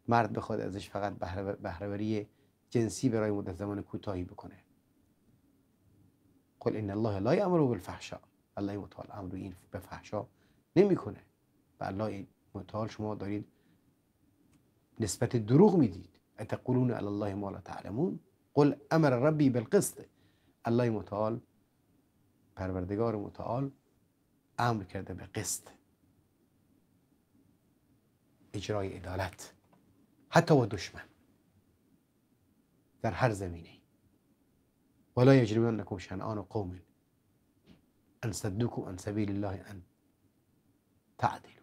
مرد بخواد ازش فقط بهرهوری جنسی برای مدت زمان کوتاهی بکنه قل ان الله لا یامر بالفحشاء الله متعال امر این به فحشا نمیکنه و الله متعال شما دارید نسبت دروغ میدید اتقولون علی الله ما لا تعلمون قل امر ربی بالقسط الله متعال پروردگار متعال امر کرده به قسط اجرای عدالت حتی با دشمن در هر زمینه ولا یجرمنکم شنآن قوم ان صدوکم عن سبیل الله ان تعدلوا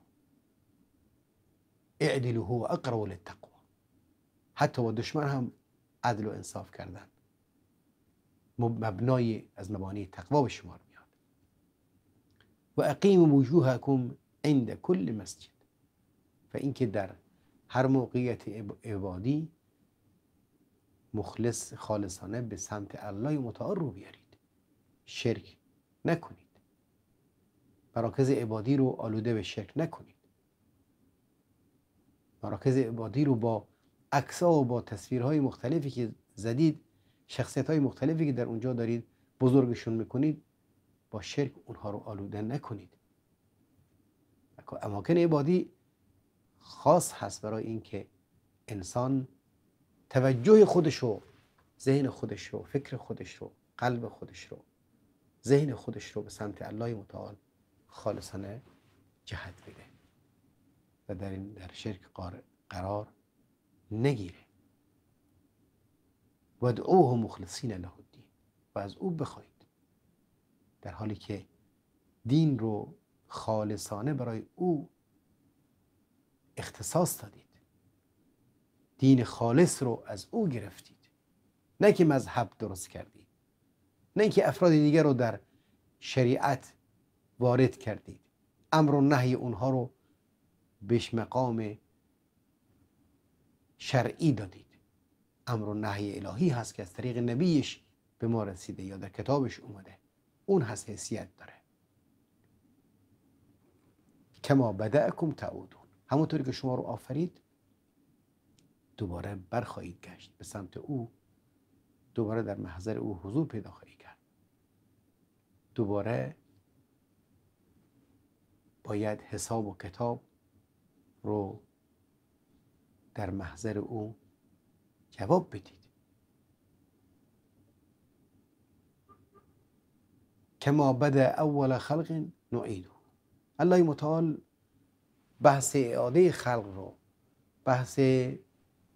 اعدلوا هو اقرب للتقوى حتی با دشمن هم عدل و انصاف کردن مبنای از مبانی تقوا به شمار میاد و اقیم وجوهکم عند كل مسجد و اینکه در هر موقعیت عبادی مخلص خالصانه به سمت الله متعال رو بیارید شرک نکنید مراکز عبادی رو آلوده به شرک نکنید مراکز عبادی رو با اکسا و با تصویرهای مختلفی که زدید شخصیت های مختلفی که در اونجا دارید بزرگشون میکنید با شرک اونها رو آلوده نکنید اماکن عبادی خاص هست برای اینکه انسان توجه خودش رو ذهن خودش رو فکر خودش رو قلب خودش رو ذهن خودش رو به سمت الله متعال خالصانه جهت بده و در این در شرک قرار نگیره و ادعوه مخلصین له الدین و از او بخواید در حالی که دین رو خالصانه برای او اختصاص دادید دین خالص رو از او گرفتید نه که مذهب درست کردید نه اینکه افراد دیگر رو در شریعت وارد کردید امر و نهی اونها رو بهش مقام شرعی دادید امر و نهی الهی هست که از طریق نبیش به ما رسیده یا در کتابش اومده اون هست حیثیت داره کما بدعکم تعودون همونطوری که شما رو آفرید دوباره برخواهید گشت به سمت او دوباره در محضر او حضور پیدا خواهید کرد دوباره باید حساب و کتاب رو در محضر او جواب بدید کما بدا اول خلق نعیده الله متعال بحث اعاده خلق رو بحث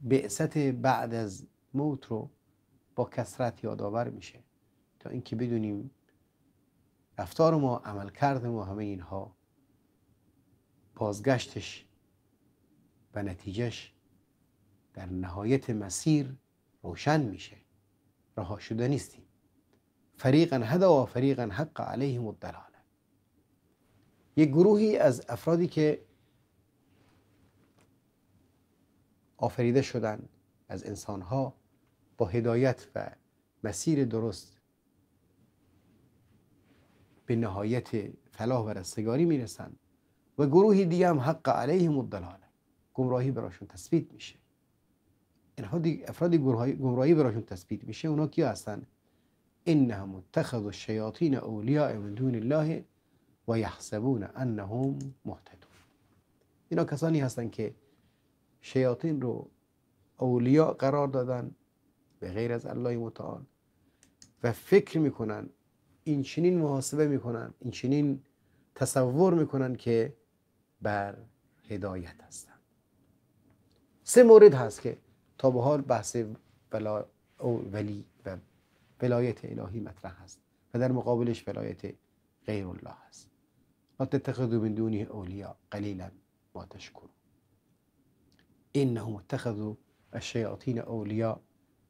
بعثت بعد از موت رو با کسرت یادآور میشه تا اینکه بدونیم رفتار ما عملکرد ما همه اینها بازگشتش و نتیجهش در نهایت مسیر روشن میشه رها شده نیستیم فریقا هدا و فریقا حق علیهم الدلاله یک گروهی از افرادی که آفریده شدن از انسانها با هدایت و مسیر درست به نهایت فلاح و رستگاری میرسند و گروهی دیگه هم حق علیهم الضلاله گمراهی براشون تثبیت میشه اینها افراد گمراهی براشون تثبیت میشه اونا کیا هستن انهم اتخذوا الشیاطین اولیاء من دون الله و یحسبون انهم محتدون اینا کسانی هستن که شیاطین رو اولیاء قرار دادن به غیر از الله متعال و فکر میکنن این چنین محاسبه میکنن این چنین تصور میکنن که بر هدایت هستن سه مورد هست که تا به حال بحث ولی و ولایت الهی مطرح هست و در مقابلش ولایت غیر الله هست لا تتخذوا من دونه اولیاء قلیلا ما إنهم اتخذوا الشياطين أولياء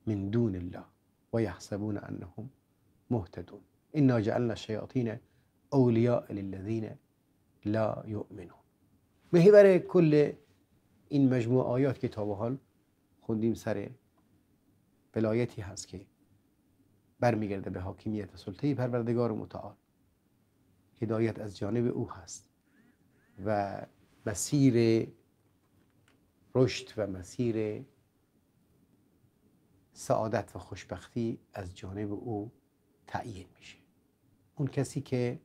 من دون الله ويحسبون أنهم مهتدون إنا جعلنا الشياطين أولياء للذين لا يؤمنون به برای کل این مجموع آیات که تا به حال خوندیم سر ولایتی هست که برمیگرده به حاکمیت سلطه پروردگار متعال هدایت از جانب او هست و مسیر رشد و مسیر سعادت و خوشبختی از جانب او تعیین میشه اون کسی که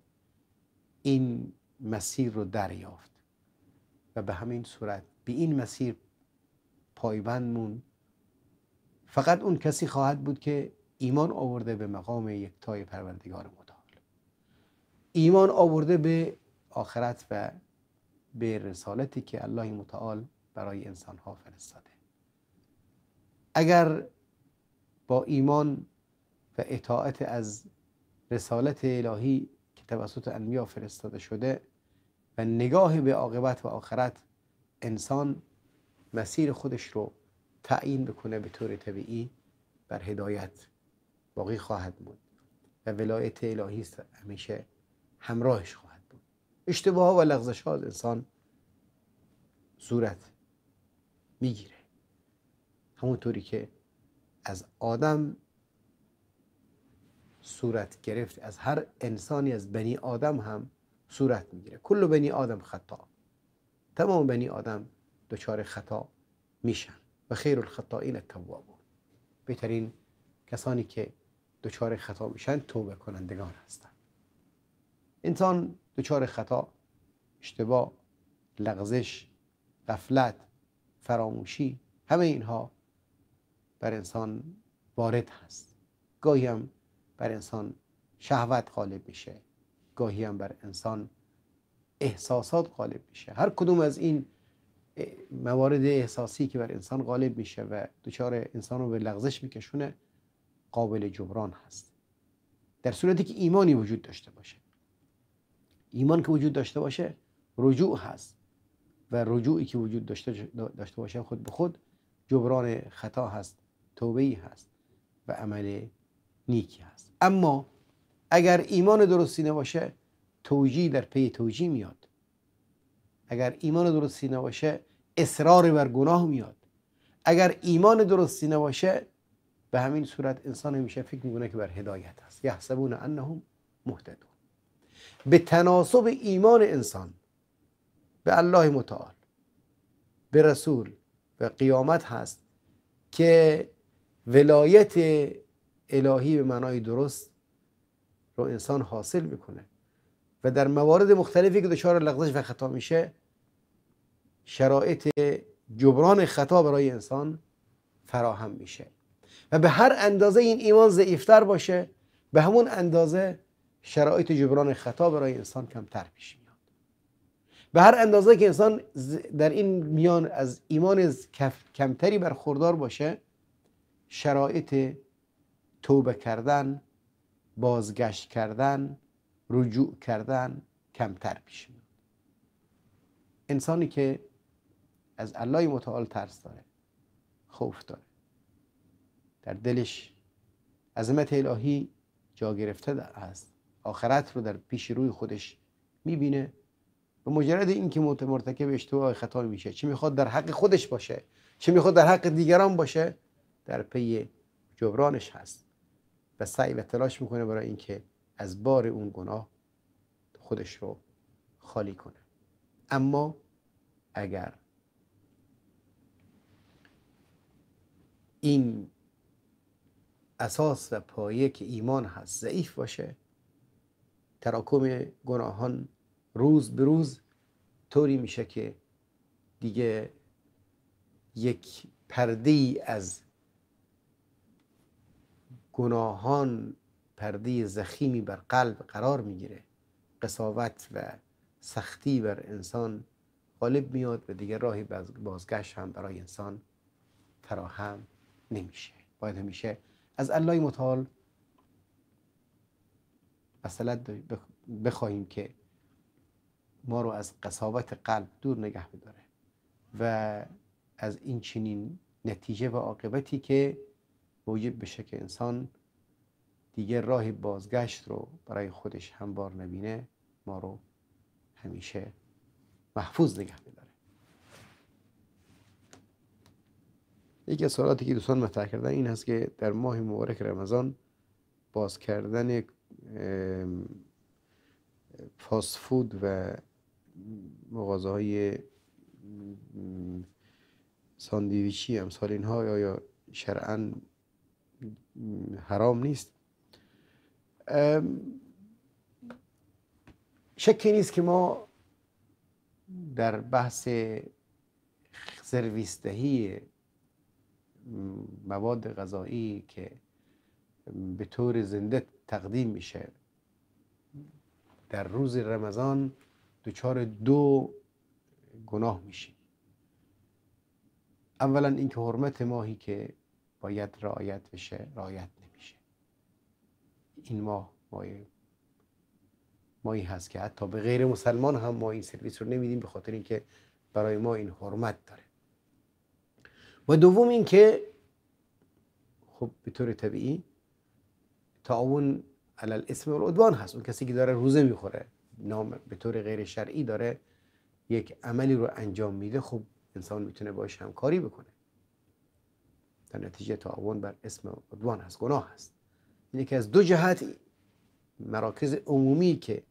این مسیر رو دریافت و به همین صورت به این مسیر پایبند مون فقط اون کسی خواهد بود که ایمان آورده به مقام یکتای پروردگار متعال ایمان آورده به آخرت و به رسالتی که الله متعال برای انسان ها فرستاده اگر با ایمان و اطاعت از رسالت الهی که توسط انبیا فرستاده شده و نگاه به عاقبت و آخرت انسان مسیر خودش رو تعیین بکنه به طور طبیعی بر هدایت باقی خواهد بود و ولایت الهی است همیشه همراهش خواهد بود اشتباه و لغزش ها از انسان صورت میگیره همونطوری که از آدم صورت گرفت از هر انسانی از بنی آدم هم صورت میگیره کل بنی آدم خطا تمام بنی آدم دچار خطا میشن و خیر الخطائین التوابون بهترین کسانی که دچار خطا میشن توبه کنندگان هستند انسان دچار خطا اشتباه لغزش غفلت فراموشی همه اینها بر انسان وارد هست گاهی هم بر انسان شهوت غالب میشه گاهی هم بر انسان احساسات غالب میشه هر کدوم از این موارد احساسی که بر انسان غالب میشه و دچار انسان رو به لغزش میکشونه قابل جبران هست در صورتی که ایمانی وجود داشته باشه ایمان که وجود داشته باشه رجوع هست و رجوعی که وجود داشته, داشته باشه خود به خود جبران خطا هست توبه ای هست و عمل نیکی هست اما اگر ایمان درستی نباشه توجیه در پی توجیه میاد اگر ایمان درستی نباشه اصرار بر گناه میاد اگر ایمان درستی نباشه به همین صورت انسان میشه فکر میکنه که بر هدایت هست یحسبون انهم مهتدون به تناسب ایمان انسان به الله متعال به رسول و قیامت هست که ولایت الهی به معنای درست رو انسان حاصل میکنه و در موارد مختلفی که دچار لغزش و خطا میشه شرایط جبران خطا برای انسان فراهم میشه و به هر اندازه این ایمان ضعیفتر باشه به همون اندازه شرایط جبران خطا برای انسان کمتر میشه به هر اندازه که انسان در این میان از ایمان کمتری برخوردار باشه شرایط توبه کردن بازگشت کردن رجوع کردن کمتر پیش میاد انسانی که از الله متعال ترس داره خوف داره در دلش عظمت الهی جا گرفته است آخرت رو در پیش روی خودش میبینه به مجرد اینکه مرتکب اشتباه خطا میشه چه میخواد در حق خودش باشه چه میخواد در حق دیگران باشه در پی جبرانش هست و سعی و تلاش میکنه برای اینکه از بار اون گناه خودش رو خالی کنه اما اگر این اساس و پایه که ایمان هست ضعیف باشه تراکم گناهان روز به روز طوری میشه که دیگه یک پرده ای از گناهان پرده زخیمی بر قلب قرار میگیره قصاوت و سختی بر انسان غالب میاد و دیگه راهی بازگشت هم برای انسان فراهم نمیشه باید همیشه از الله متعال مثلا بخواهیم که ما رو از قصاوت قلب دور نگه بداره و از این چنین نتیجه و عاقبتی که موجب بشه که انسان دیگه راه بازگشت رو برای خودش همبار نبینه ما رو همیشه محفوظ نگه بداره یکی از سوالاتی که دوستان مطرح کردن این هست که در ماه مبارک رمضان باز کردن فاسفود و مغازه های ساندویچی امثال اینها یا شرعا حرام نیست شکی نیست که ما در بحث سرویس مواد غذایی که به طور زنده تقدیم میشه در روز رمضان دچار دو گناه میشیم اولا اینکه حرمت ماهی که باید رعایت بشه رعایت نمیشه این ماه ماهی ماهی هست که حتی به غیر مسلمان هم ما این سرویس رو نمیدیم به خاطر اینکه برای ما این حرمت داره و دوم اینکه خب به طور طبیعی تعاون علی الاسم و هست اون کسی که داره روزه میخوره نام به طور غیر شرعی داره یک عملی رو انجام میده خب انسان میتونه باش همکاری بکنه در نتیجه تعاون بر اسم عدوان هست گناه هست اینه که از دو جهت مراکز عمومی که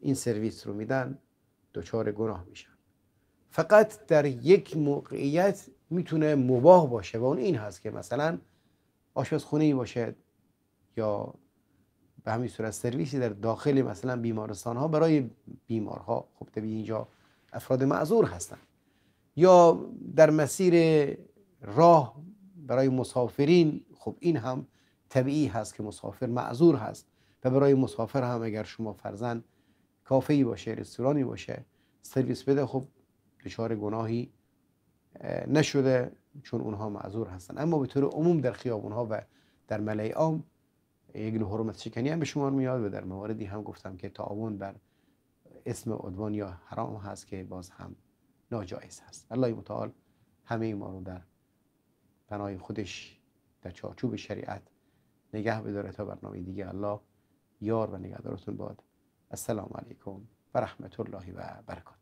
این سرویس رو میدن دچار گناه میشن فقط در یک موقعیت میتونه مباه باشه و اون این هست که مثلا آشپزخونه ای باشه یا به همین صورت سرویسی در داخل مثلا بیمارستان ها برای بیمارها خب طبیعی اینجا افراد معذور هستند یا در مسیر راه برای مسافرین خب این هم طبیعی هست که مسافر معذور هست و برای مسافر هم اگر شما فرزن کافه باشه رستورانی باشه سرویس بده خب دچار گناهی نشده چون اونها معذور هستن اما به طور عموم در خیابون ها و در ملای عام یک نوع حرمت شکنی هم به شما میاد و در مواردی هم گفتم که تعاون بر اسم عدوان یا حرام هست که باز هم ناجایز هست الله متعال همه ما رو در بنای خودش در چارچوب شریعت نگه بداره تا برنامه دیگه الله یار و نگهدارتون باد السلام علیکم و رحمت الله و برکات